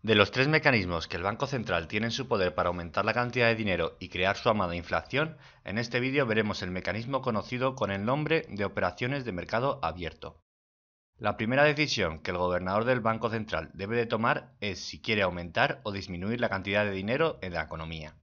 De los tres mecanismos que el Banco Central tiene en su poder para aumentar la cantidad de dinero y crear su amada inflación, en este vídeo veremos el mecanismo conocido con el nombre de operaciones de mercado abierto. La primera decisión que el gobernador del Banco Central debe de tomar es si quiere aumentar o disminuir la cantidad de dinero en la economía.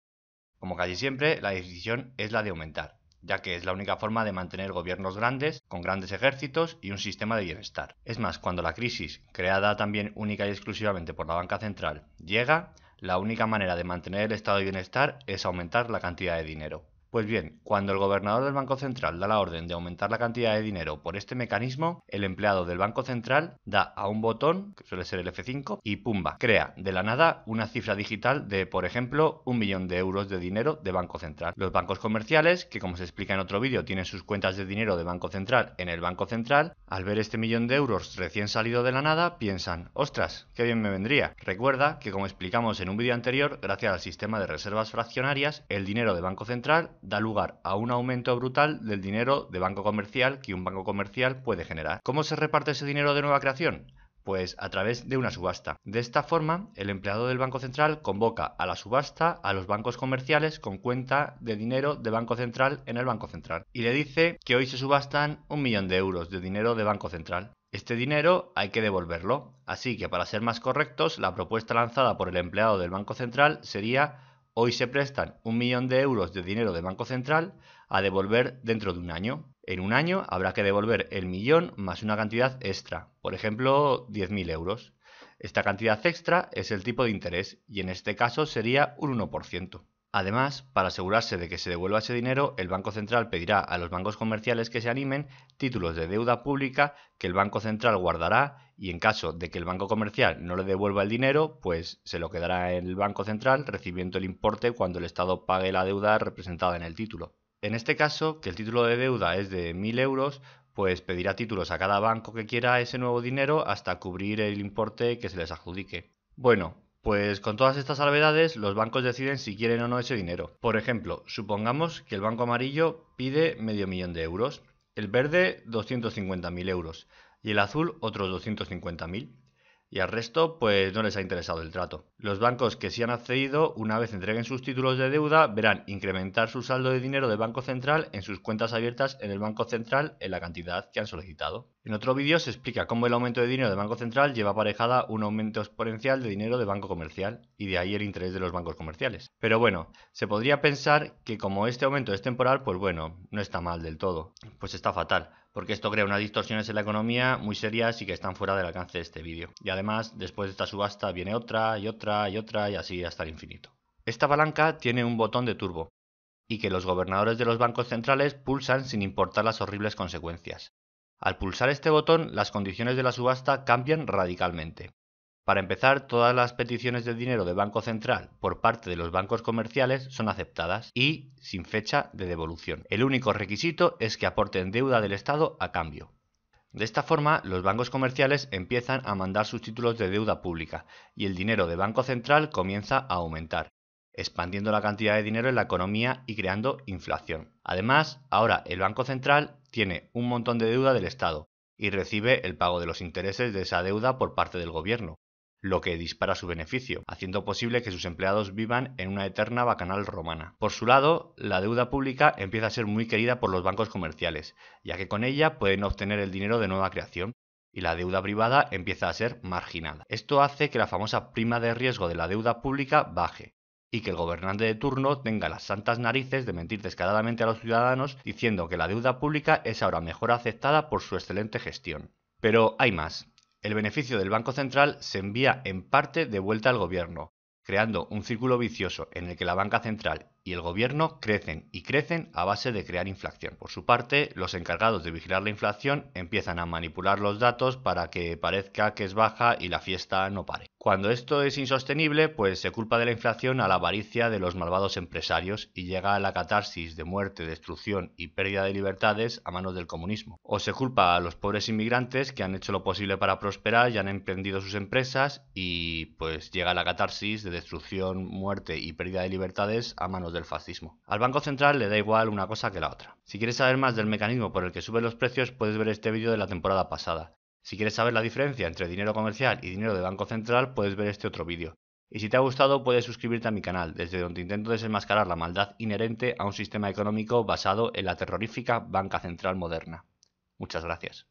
Como casi siempre, la decisión es la de aumentar ya que es la única forma de mantener gobiernos grandes, con grandes ejércitos y un sistema de bienestar. Es más, cuando la crisis, creada también única y exclusivamente por la banca central, llega, la única manera de mantener el estado de bienestar es aumentar la cantidad de dinero. Pues bien, cuando el gobernador del Banco Central da la orden de aumentar la cantidad de dinero por este mecanismo, el empleado del Banco Central da a un botón, que suele ser el F5, y pumba, crea de la nada una cifra digital de, por ejemplo, un millón de euros de dinero de Banco Central. Los bancos comerciales, que como se explica en otro vídeo, tienen sus cuentas de dinero de Banco Central en el Banco Central, al ver este millón de euros recién salido de la nada, piensan, ostras, qué bien me vendría. Recuerda que como explicamos en un vídeo anterior, gracias al sistema de reservas fraccionarias, el dinero de Banco Central da lugar a un aumento brutal del dinero de banco comercial que un banco comercial puede generar. ¿Cómo se reparte ese dinero de nueva creación? Pues a través de una subasta. De esta forma, el empleado del Banco Central convoca a la subasta a los bancos comerciales con cuenta de dinero de Banco Central en el Banco Central y le dice que hoy se subastan un millón de euros de dinero de Banco Central. Este dinero hay que devolverlo, así que para ser más correctos, la propuesta lanzada por el empleado del Banco Central sería Hoy se prestan un millón de euros de dinero del Banco Central a devolver dentro de un año. En un año habrá que devolver el millón más una cantidad extra, por ejemplo 10.000 euros. Esta cantidad extra es el tipo de interés y en este caso sería un 1%. Además, para asegurarse de que se devuelva ese dinero, el Banco Central pedirá a los bancos comerciales que se animen títulos de deuda pública que el Banco Central guardará y en caso de que el banco comercial no le devuelva el dinero, pues se lo quedará el Banco Central recibiendo el importe cuando el Estado pague la deuda representada en el título. En este caso, que el título de deuda es de 1.000 euros, pues pedirá títulos a cada banco que quiera ese nuevo dinero hasta cubrir el importe que se les adjudique. Bueno, pues con todas estas salvedades, los bancos deciden si quieren o no ese dinero. Por ejemplo, supongamos que el banco amarillo pide medio millón de euros, el verde 250.000 euros y el azul otros 250.000 y al resto pues no les ha interesado el trato. Los bancos que sí han accedido, una vez entreguen sus títulos de deuda, verán incrementar su saldo de dinero del Banco Central en sus cuentas abiertas en el Banco Central en la cantidad que han solicitado. En otro vídeo se explica cómo el aumento de dinero del Banco Central lleva aparejada un aumento exponencial de dinero de Banco Comercial y de ahí el interés de los bancos comerciales. Pero bueno, se podría pensar que como este aumento es temporal, pues bueno, no está mal del todo, pues está fatal porque esto crea unas distorsiones en la economía muy serias y que están fuera del alcance de este vídeo. Y además, después de esta subasta viene otra y otra y otra y así hasta el infinito. Esta palanca tiene un botón de turbo y que los gobernadores de los bancos centrales pulsan sin importar las horribles consecuencias. Al pulsar este botón, las condiciones de la subasta cambian radicalmente. Para empezar, todas las peticiones de dinero de Banco Central por parte de los bancos comerciales son aceptadas y sin fecha de devolución. El único requisito es que aporten deuda del Estado a cambio. De esta forma, los bancos comerciales empiezan a mandar sus títulos de deuda pública y el dinero de Banco Central comienza a aumentar, expandiendo la cantidad de dinero en la economía y creando inflación. Además, ahora el Banco Central tiene un montón de deuda del Estado y recibe el pago de los intereses de esa deuda por parte del gobierno, lo que dispara su beneficio, haciendo posible que sus empleados vivan en una eterna bacanal romana. Por su lado, la deuda pública empieza a ser muy querida por los bancos comerciales, ya que con ella pueden obtener el dinero de nueva creación, y la deuda privada empieza a ser marginada. Esto hace que la famosa prima de riesgo de la deuda pública baje y que el gobernante de turno tenga las santas narices de mentir descaradamente a los ciudadanos diciendo que la deuda pública es ahora mejor aceptada por su excelente gestión. Pero hay más el beneficio del Banco Central se envía en parte de vuelta al Gobierno, creando un círculo vicioso en el que la banca central y el gobierno crecen y crecen a base de crear inflación. Por su parte, los encargados de vigilar la inflación empiezan a manipular los datos para que parezca que es baja y la fiesta no pare. Cuando esto es insostenible, pues se culpa de la inflación a la avaricia de los malvados empresarios y llega a la catarsis de muerte, destrucción y pérdida de libertades a manos del comunismo. O se culpa a los pobres inmigrantes que han hecho lo posible para prosperar y han emprendido sus empresas y pues llega a la catarsis de destrucción, muerte y pérdida de libertades a manos del fascismo. Al Banco Central le da igual una cosa que la otra. Si quieres saber más del mecanismo por el que suben los precios, puedes ver este vídeo de la temporada pasada. Si quieres saber la diferencia entre dinero comercial y dinero de Banco Central, puedes ver este otro vídeo. Y si te ha gustado, puedes suscribirte a mi canal, desde donde intento desenmascarar la maldad inherente a un sistema económico basado en la terrorífica banca central moderna. Muchas gracias.